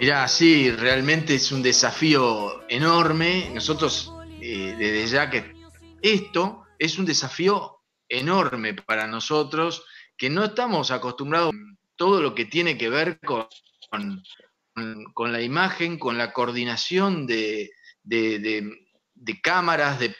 Mirá, sí, realmente es un desafío enorme. Nosotros, eh, desde ya que esto es un desafío enorme para nosotros, que no estamos acostumbrados a todo lo que tiene que ver con, con, la imagen, con la coordinación de, de, cámaras, de,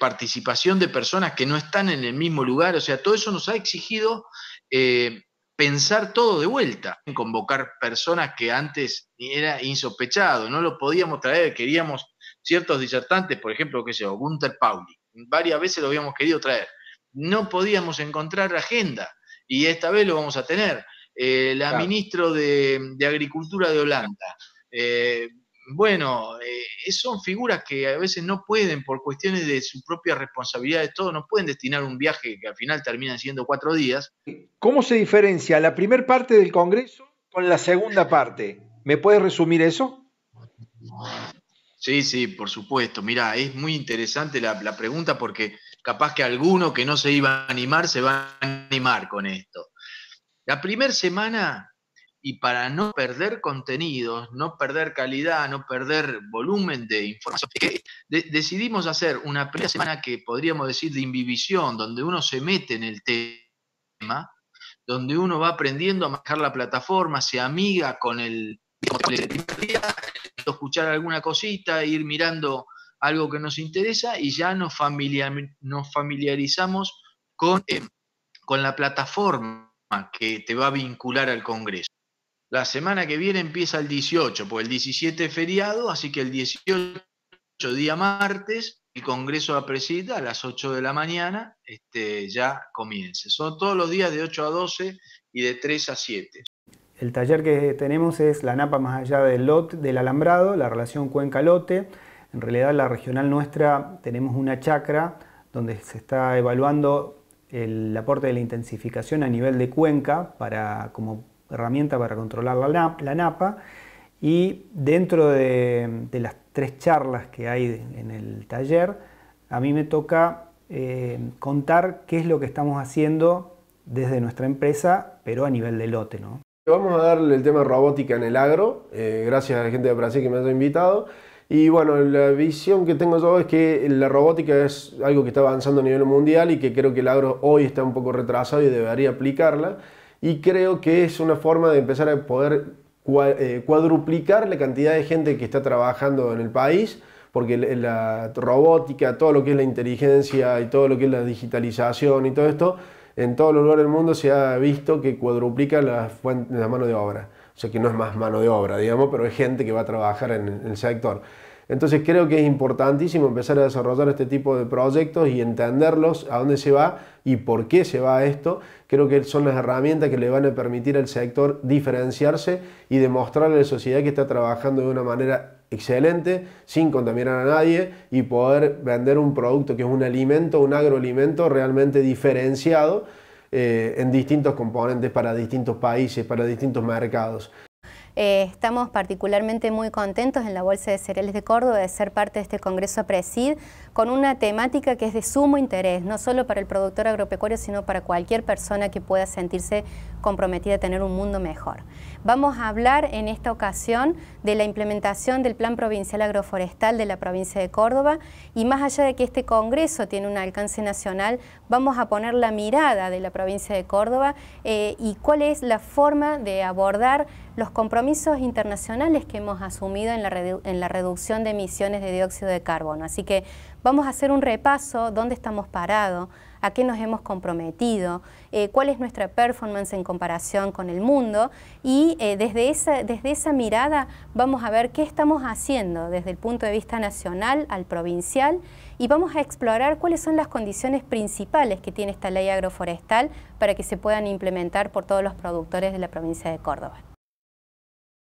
participación de personas que no están en el mismo lugar. O sea, todo eso nos ha exigido eh, pensar todo de vuelta, convocar personas que antes era insospechado, no lo podíamos traer, queríamos ciertos disertantes, por ejemplo, qué sé yo, Gunther Pauli, varias veces lo habíamos querido traer, no podíamos encontrar agenda y esta vez lo vamos a tener. Eh, la ministra de, Agricultura de Holanda, eh, bueno, eh, son figuras que a veces no pueden, por cuestiones de su propia responsabilidad de todo, no pueden destinar un viaje que al final termina siendo cuatro días. ¿Cómo se diferencia la primera parte del Congreso con la segunda parte? ¿Me puedes resumir eso? Sí, sí, por supuesto. Mira, es muy interesante la, la pregunta porque capaz que alguno que no se iba a animar se va a animar con esto. La primera semana y para no perder contenidos, no perder calidad, no perder volumen de información, decidimos hacer una primera semana que podríamos decir de invivición, donde uno se mete en el tema, donde uno va aprendiendo a manejar la plataforma, se amiga con el, con día, escuchar alguna cosita, ir mirando algo que nos interesa y ya nos, familiarizamos con, eh, con la plataforma que te va a vincular al Congreso. La semana que viene empieza el 18, porque el 17 es feriado, así que el 18, día martes, el Congreso de a las 8 de la mañana este, ya comience. Son todos los días de 8 a 12 y de 3 a 7. El taller que tenemos es la napa más allá del lot del alambrado, la relación cuenca-lote. En realidad la regional nuestra tenemos una chacra donde se está evaluando el aporte de la intensificación a nivel de cuenca para como herramienta para controlar la, napa. Y dentro de, las tres charlas que hay en el taller, a mí me toca eh, contar qué es lo que estamos haciendo desde nuestra empresa, pero a nivel de lote. ¿no? Vamos a darle el tema robótica en el agro, eh, gracias a la gente de Brasil que me ha invitado. Y bueno, la visión que tengo yo es que la robótica es algo que está avanzando a nivel mundial y que creo que el agro hoy está un poco retrasado y debería aplicarla y creo que es una forma de empezar a poder eh, cuadruplicar la cantidad de gente que está trabajando en el país, porque la robótica, todo lo que es la inteligencia y todo lo que es la digitalización y todo esto, en todos los lugares del mundo se ha visto que cuadruplica la, mano de obra. O sea que no es más mano de obra, digamos, pero es gente que va a trabajar en el sector. Entonces creo que es importantísimo empezar a desarrollar este tipo de proyectos y entenderlos, a dónde se va y por qué se va esto. Creo que son las herramientas que le van a permitir al sector diferenciarse y demostrarle a la sociedad que está trabajando de una manera excelente, sin contaminar a nadie y poder vender un producto que es un alimento, un agroalimento realmente diferenciado eh, en distintos componentes para distintos países, para distintos mercados. Eh, estamos particularmente muy contentos en la Bolsa de Cereales de Córdoba de ser parte de este Congreso Presid con una temática que es de sumo interés, no solo para el productor agropecuario, sino para cualquier persona que pueda sentirse comprometida a tener un mundo mejor. Vamos a hablar en esta ocasión de la implementación del Plan Provincial Agroforestal de la provincia de Córdoba y más allá de que este Congreso tiene un alcance nacional, vamos a poner la mirada de la provincia de Córdoba eh, y cuál es la forma de abordar los compromisos compromisos internacionales que hemos asumido en la, reducción de emisiones de dióxido de carbono. Así que vamos a hacer un repaso, dónde estamos parados, a qué nos hemos comprometido, eh, cuál es nuestra performance en comparación con el mundo y eh, desde, esa, desde esa mirada vamos a ver qué estamos haciendo desde el punto de vista nacional al provincial y vamos a explorar cuáles son las condiciones principales que tiene esta ley agroforestal para que se puedan implementar por todos los productores de la provincia de Córdoba.